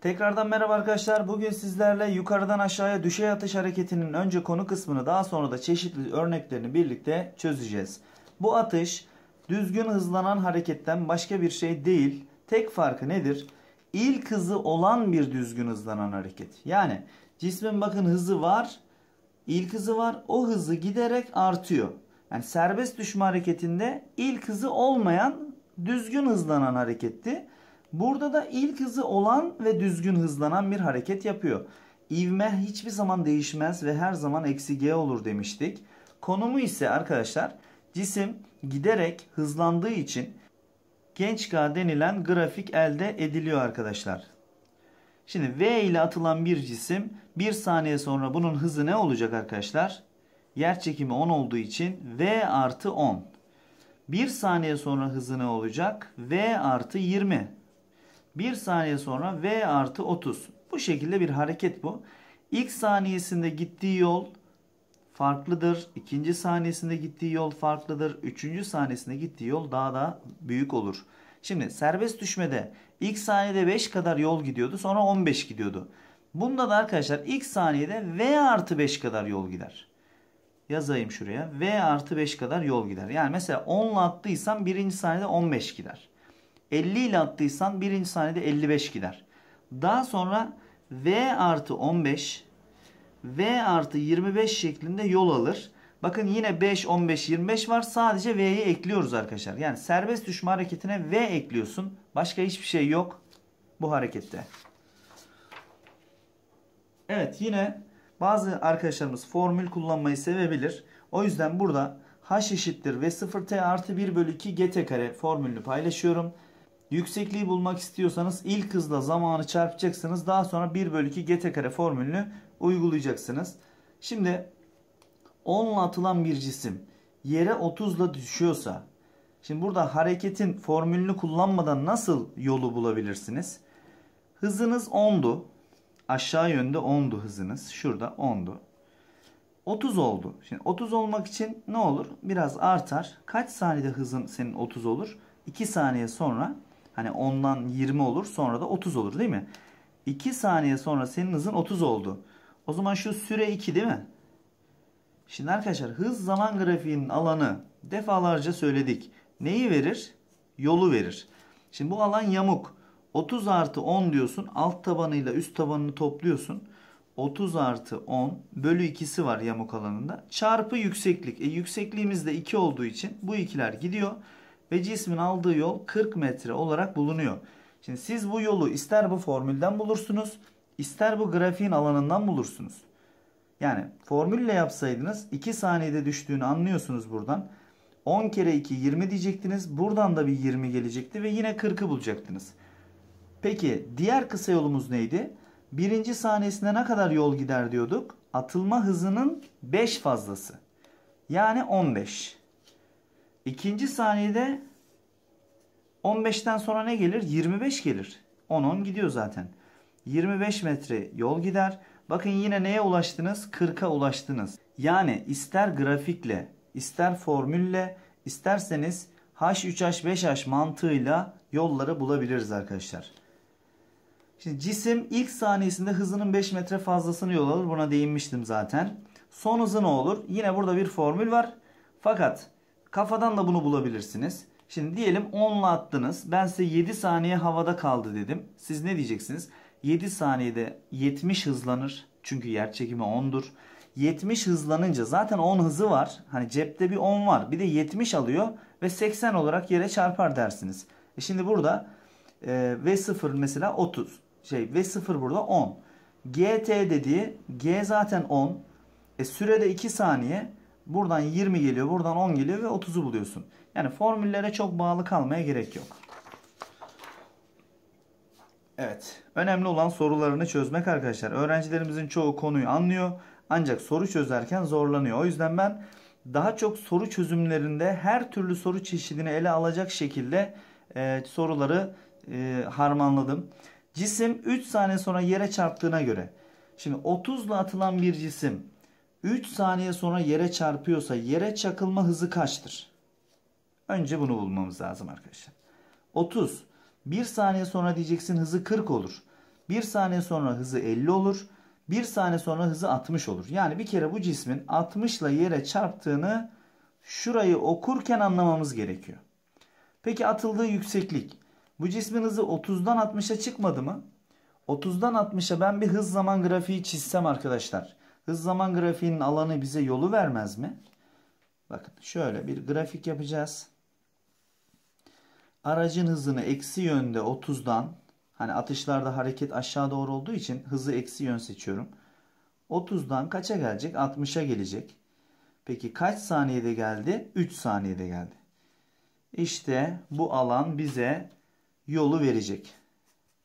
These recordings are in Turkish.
Tekrardan merhaba arkadaşlar. Bugün sizlerle yukarıdan aşağıya düşey atış hareketinin önce konu kısmını daha sonra da çeşitli örneklerini birlikte çözeceğiz. Bu atış düzgün hızlanan hareketten başka bir şey değil. Tek farkı nedir? İlk hızı olan bir düzgün hızlanan hareket. Yani cismin bakın hızı var ilk hızı var. O hızı giderek artıyor. Yani serbest düşme hareketinde ilk hızı olmayan düzgün hızlanan hareketti. Burada da ilk hızı olan ve düzgün hızlanan bir hareket yapıyor. İvme hiçbir zaman değişmez ve her zaman eksi g olur demiştik. Konumu ise arkadaşlar cisim giderek hızlandığı için genç K denilen grafik elde ediliyor arkadaşlar. Şimdi V ile atılan bir cisim bir saniye sonra bunun hızı ne olacak arkadaşlar? Yer çekimi 10 olduğu için V artı 10. Bir saniye sonra hızı ne olacak? V artı 20. Bir saniye sonra V artı 30. Bu şekilde bir hareket bu. İlk saniyesinde gittiği yol farklıdır. İkinci saniyesinde gittiği yol farklıdır. Üçüncü saniyesinde gittiği yol daha da büyük olur. Şimdi serbest düşmede ilk saniyede 5 kadar yol gidiyordu. Sonra 15 gidiyordu. Bunda da arkadaşlar ilk saniyede V artı 5 kadar yol gider. Yazayım şuraya. V artı 5 kadar yol gider. Yani mesela 10 ile attıysan 1. saniyede 15 gider. 50 ile attıysan 1. saniyede 55 gider. Daha sonra V artı 15 V artı 25 şeklinde yol alır. Bakın yine 5, 15, 25 var. Sadece V'yi ekliyoruz arkadaşlar. Yani serbest düşme hareketine V ekliyorsun. Başka hiçbir şey yok bu harekette. Evet yine bazı arkadaşlarımız formül kullanmayı sevebilir. O yüzden burada h eşittir v 0t artı 1 bölü 2 gt kare formülünü paylaşıyorum. Yüksekliği bulmak istiyorsanız ilk hızla zamanı çarpacaksınız. Daha sonra 1 bölü 2 gt kare formülünü uygulayacaksınız. Şimdi 10 ile atılan bir cisim yere 30 ile düşüyorsa şimdi burada hareketin formülünü kullanmadan nasıl yolu bulabilirsiniz? Hızınız 10'du. Aşağı yönde 10'du hızınız. Şurada 10'du. 30 oldu. Şimdi 30 olmak için ne olur? Biraz artar. Kaç saniyede hızın senin 30 olur? 2 saniye sonra hani 10'dan 20 olur sonra da 30 olur değil mi? 2 saniye sonra senin hızın 30 oldu. O zaman şu süre 2 değil mi? Şimdi arkadaşlar hız zaman grafiğinin alanı defalarca söyledik. Neyi verir? Yolu verir. Şimdi bu alan yamuk. 30 artı 10 diyorsun. Alt tabanıyla üst tabanını topluyorsun. 30 artı 10 bölü 2'si var yamuk alanında. Çarpı yükseklik. E, yüksekliğimiz de 2 olduğu için bu ikiler gidiyor. Ve cismin aldığı yol 40 metre olarak bulunuyor. Şimdi siz bu yolu ister bu formülden bulursunuz. ister bu grafiğin alanından bulursunuz. Yani formülle yapsaydınız 2 saniyede düştüğünü anlıyorsunuz buradan. 10 kere 2 20 diyecektiniz. Buradan da bir 20 gelecekti ve yine 40'ı bulacaktınız. Peki diğer kısa yolumuz neydi? Birinci saniyesinde ne kadar yol gider diyorduk? Atılma hızının 5 fazlası. Yani 15. İkinci saniyede 15'ten sonra ne gelir? 25 gelir. 10-10 gidiyor zaten. 25 metre yol gider. Bakın yine neye ulaştınız? 40'a ulaştınız. Yani ister grafikle, ister formülle, isterseniz H3H5H mantığıyla yolları bulabiliriz arkadaşlar. Şimdi cisim ilk saniyesinde hızının 5 metre fazlasını yol alır. Buna değinmiştim zaten. Son hızı ne olur? Yine burada bir formül var. Fakat kafadan da bunu bulabilirsiniz. Şimdi diyelim 10'la attınız. Ben size 7 saniye havada kaldı dedim. Siz ne diyeceksiniz? 7 saniyede 70 hızlanır. Çünkü yer çekimi 10'dur. 70 hızlanınca zaten 10 hızı var. Hani cepte bir 10 var. Bir de 70 alıyor ve 80 olarak yere çarpar dersiniz. E şimdi burada e, V0 mesela 30. Şey V0 burada 10. GT dediği G zaten 10. E sürede 2 saniye. Buradan 20 geliyor, buradan 10 geliyor ve 30'u buluyorsun. Yani formüllere çok bağlı kalmaya gerek yok. Evet, önemli olan sorularını çözmek arkadaşlar. Öğrencilerimizin çoğu konuyu anlıyor ancak soru çözerken zorlanıyor. O yüzden ben daha çok soru çözümlerinde her türlü soru çeşidini ele alacak şekilde e, soruları e, harmanladım. Cisim 3 saniye sonra yere çarptığına göre. Şimdi 30 ile atılan bir cisim 3 saniye sonra yere çarpıyorsa yere çakılma hızı kaçtır? Önce bunu bulmamız lazım arkadaşlar. 30 1 saniye sonra diyeceksin hızı 40 olur. 1 saniye sonra hızı 50 olur. 1 saniye sonra hızı 60 olur. Yani bir kere bu cismin 60 ile yere çarptığını şurayı okurken anlamamız gerekiyor. Peki atıldığı yükseklik. Bu cismin hızı 30'dan 60'a çıkmadı mı? 30'dan 60'a ben bir hız zaman grafiği çizsem arkadaşlar. Hız zaman grafiğinin alanı bize yolu vermez mi? Bakın şöyle bir grafik yapacağız aracın hızını eksi yönde 30'dan hani atışlarda hareket aşağı doğru olduğu için hızı eksi yön seçiyorum. 30'dan kaça gelecek? 60'a gelecek. Peki kaç saniyede geldi? 3 saniyede geldi. İşte bu alan bize yolu verecek.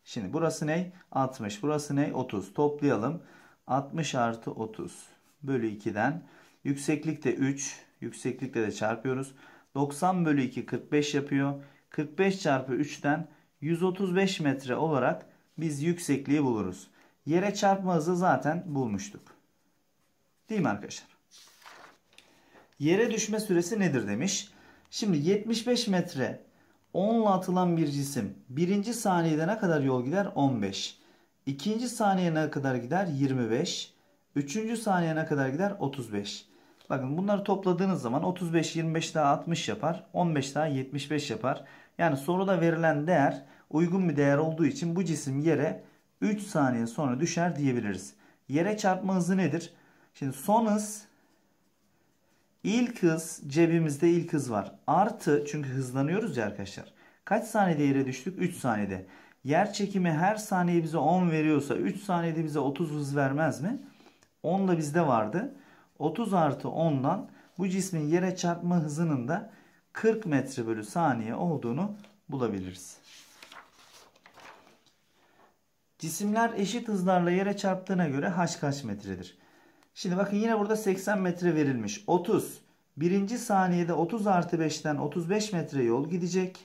Şimdi burası ne? 60. Burası ne? 30. Toplayalım. 60 artı 30 bölü 2'den yükseklikte 3. Yükseklikte de çarpıyoruz. 90 bölü 2 45 yapıyor. 45 çarpı 3'ten 135 metre olarak biz yüksekliği buluruz. Yere çarpma hızı zaten bulmuştuk. Değil mi arkadaşlar? Yere düşme süresi nedir demiş. Şimdi 75 metre 10 ile atılan bir cisim birinci saniyede ne kadar yol gider? 15. İkinci saniye ne kadar gider? 25. Üçüncü saniye ne kadar gider? 35. Bakın bunları topladığınız zaman 35, 25 daha 60 yapar. 15 daha 75 yapar. Yani soruda verilen değer uygun bir değer olduğu için bu cisim yere 3 saniye sonra düşer diyebiliriz. Yere çarpma hızı nedir? Şimdi son hız ilk hız cebimizde ilk hız var. Artı çünkü hızlanıyoruz ya arkadaşlar. Kaç saniyede yere düştük? 3 saniyede. Yer çekimi her saniye bize 10 veriyorsa 3 saniyede bize 30 hız vermez mi? 10 da bizde vardı. 30 artı 10'dan bu cismin yere çarpma hızının da 40 metre bölü saniye olduğunu bulabiliriz. Cisimler eşit hızlarla yere çarptığına göre h kaç metredir? Şimdi bakın yine burada 80 metre verilmiş. 30. Birinci saniyede 30 artı 5'ten 35 metre yol gidecek.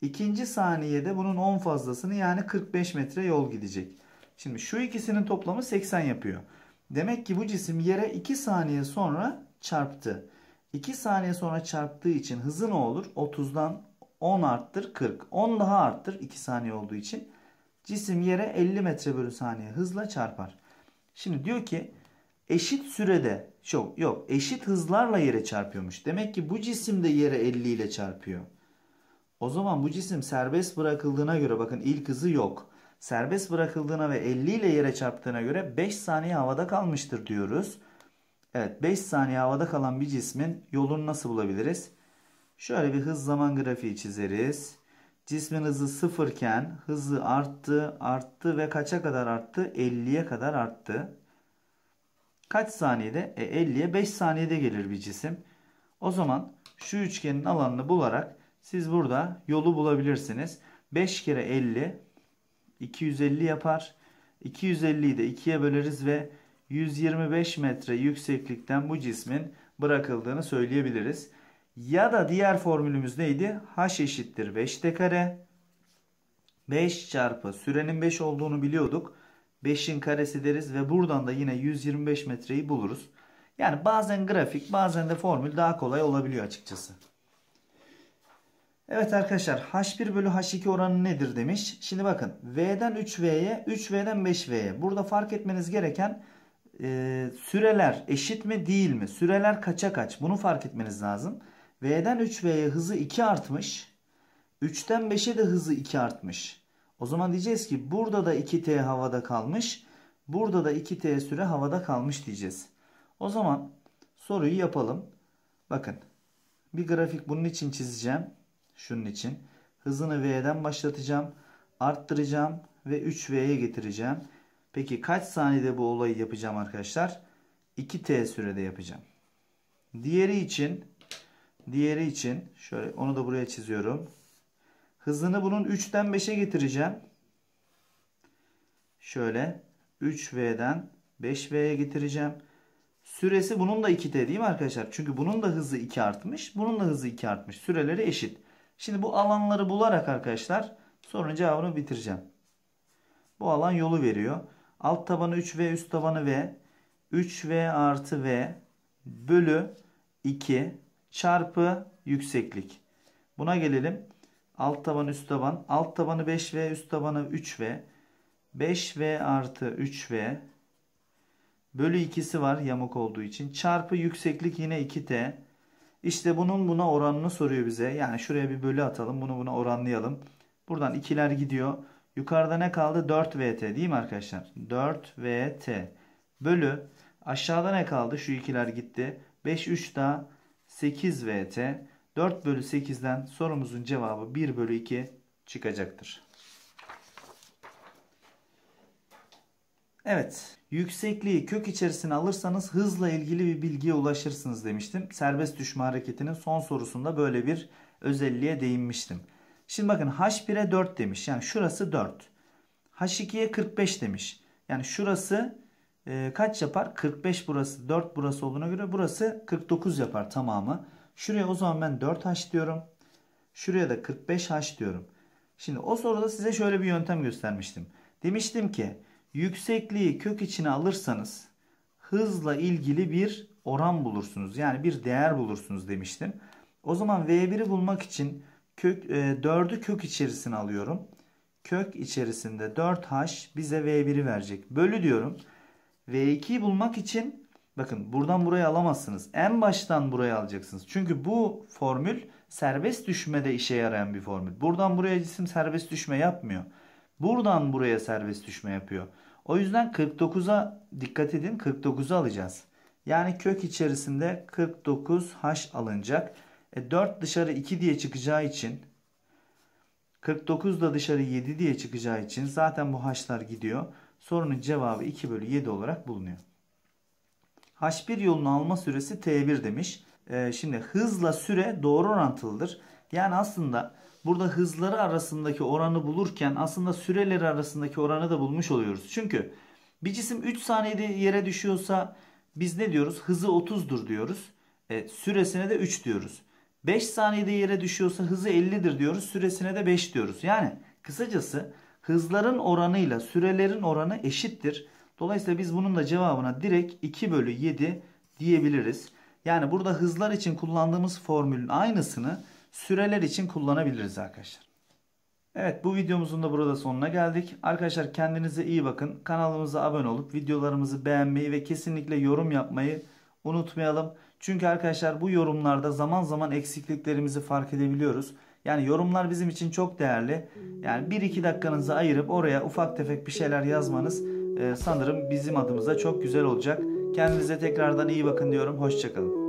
İkinci saniyede bunun 10 fazlasını yani 45 metre yol gidecek. Şimdi şu ikisinin toplamı 80 yapıyor. Demek ki bu cisim yere 2 saniye sonra çarptı. 2 saniye sonra çarptığı için hızı ne olur? 30'dan 10 arttır 40. 10 daha arttır 2 saniye olduğu için. Cisim yere 50 metre bölü saniye hızla çarpar. Şimdi diyor ki eşit sürede yok, yok eşit hızlarla yere çarpıyormuş. Demek ki bu cisim de yere 50 ile çarpıyor. O zaman bu cisim serbest bırakıldığına göre bakın ilk hızı yok serbest bırakıldığına ve 50 ile yere çarptığına göre 5 saniye havada kalmıştır diyoruz. Evet 5 saniye havada kalan bir cismin yolunu nasıl bulabiliriz? Şöyle bir hız zaman grafiği çizeriz. Cismin hızı sıfırken hızı arttı, arttı ve kaça kadar arttı? 50'ye kadar arttı. Kaç saniyede? E, 50'ye 5 saniyede gelir bir cisim. O zaman şu üçgenin alanını bularak siz burada yolu bulabilirsiniz. 5 kere 50 250 yapar. 250'yi de 2'ye böleriz ve 125 metre yükseklikten bu cismin bırakıldığını söyleyebiliriz. Ya da diğer formülümüz neydi? H eşittir 5'te kare. 5 çarpı sürenin 5 olduğunu biliyorduk. 5'in karesi deriz ve buradan da yine 125 metreyi buluruz. Yani bazen grafik bazen de formül daha kolay olabiliyor açıkçası. Evet arkadaşlar H1 bölü H2 oranı nedir demiş. Şimdi bakın V'den 3V'ye 3V'den 5V'ye. Burada fark etmeniz gereken e, süreler eşit mi değil mi? Süreler kaça kaç? Bunu fark etmeniz lazım. V'den 3V'ye hızı 2 artmış. 3'ten 5'e de hızı 2 artmış. O zaman diyeceğiz ki burada da 2T havada kalmış. Burada da 2T süre havada kalmış diyeceğiz. O zaman soruyu yapalım. Bakın bir grafik bunun için çizeceğim. Şunun için hızını V'den başlatacağım. Arttıracağım ve 3V'ye getireceğim. Peki kaç saniyede bu olayı yapacağım arkadaşlar? 2T sürede yapacağım. Diğeri için diğeri için şöyle onu da buraya çiziyorum. Hızını bunun 3'ten 5'e getireceğim. Şöyle 3V'den 5V'ye getireceğim. Süresi bunun da 2T değil mi arkadaşlar? Çünkü bunun da hızı 2 artmış. Bunun da hızı 2 artmış. Süreleri eşit. Şimdi bu alanları bularak arkadaşlar sorunun cevabını bitireceğim. Bu alan yolu veriyor. Alt tabanı 3V üst tabanı V. 3V artı V bölü 2 çarpı yükseklik. Buna gelelim. Alt taban üst taban. Alt tabanı 5V üst tabanı 3V. 5V artı 3V bölü ikisi var yamuk olduğu için. Çarpı yükseklik yine 2T. İşte bunun buna oranını soruyor bize. Yani şuraya bir bölü atalım. Bunu buna oranlayalım. Buradan ikiler gidiyor. Yukarıda ne kaldı? 4VT değil mi arkadaşlar? 4VT bölü aşağıda ne kaldı? Şu ikiler gitti. 5 3 daha 8VT. 4 bölü 8'den sorumuzun cevabı 1 bölü 2 çıkacaktır. Evet. Yüksekliği kök içerisine alırsanız hızla ilgili bir bilgiye ulaşırsınız demiştim. Serbest düşme hareketinin son sorusunda böyle bir özelliğe değinmiştim. Şimdi bakın H1'e 4 demiş. Yani şurası 4. H2'ye 45 demiş. Yani şurası e, kaç yapar? 45 burası 4 burası olduğuna göre burası 49 yapar tamamı. Şuraya o zaman ben 4H diyorum. Şuraya da 45H diyorum. Şimdi o soruda size şöyle bir yöntem göstermiştim. Demiştim ki yüksekliği kök içine alırsanız hızla ilgili bir oran bulursunuz. Yani bir değer bulursunuz demiştim. O zaman V1'i bulmak için kök, e, 4'ü kök içerisine alıyorum. Kök içerisinde 4H bize V1'i verecek. Bölü diyorum. V2'yi bulmak için bakın buradan buraya alamazsınız. En baştan buraya alacaksınız. Çünkü bu formül serbest düşmede işe yarayan bir formül. Buradan buraya cisim serbest düşme yapmıyor. Buradan buraya serbest düşme yapıyor. O yüzden 49'a dikkat edin 49'u alacağız. Yani kök içerisinde 49H alınacak. E 4 dışarı 2 diye çıkacağı için 49 da dışarı 7 diye çıkacağı için zaten bu haşlar gidiyor. Sorunun cevabı 2 bölü 7 olarak bulunuyor. H1 yolunu alma süresi T1 demiş. Ee, şimdi hızla süre doğru orantılıdır. Yani aslında burada hızları arasındaki oranı bulurken aslında süreleri arasındaki oranı da bulmuş oluyoruz. Çünkü bir cisim 3 saniyede yere düşüyorsa biz ne diyoruz? Hızı 30'dur diyoruz. E, süresine de 3 diyoruz. 5 saniyede yere düşüyorsa hızı 50'dir diyoruz. Süresine de 5 diyoruz. Yani kısacası hızların oranıyla sürelerin oranı eşittir. Dolayısıyla biz bunun da cevabına direkt 2 bölü 7 diyebiliriz. Yani burada hızlar için kullandığımız formülün aynısını süreler için kullanabiliriz arkadaşlar. Evet bu videomuzun da burada sonuna geldik. Arkadaşlar kendinize iyi bakın. Kanalımıza abone olup videolarımızı beğenmeyi ve kesinlikle yorum yapmayı unutmayalım. Çünkü arkadaşlar bu yorumlarda zaman zaman eksikliklerimizi fark edebiliyoruz. Yani yorumlar bizim için çok değerli. Yani 1-2 dakikanızı ayırıp oraya ufak tefek bir şeyler yazmanız e, sanırım bizim adımıza çok güzel olacak. Kendinize tekrardan iyi bakın diyorum. Hoşçakalın.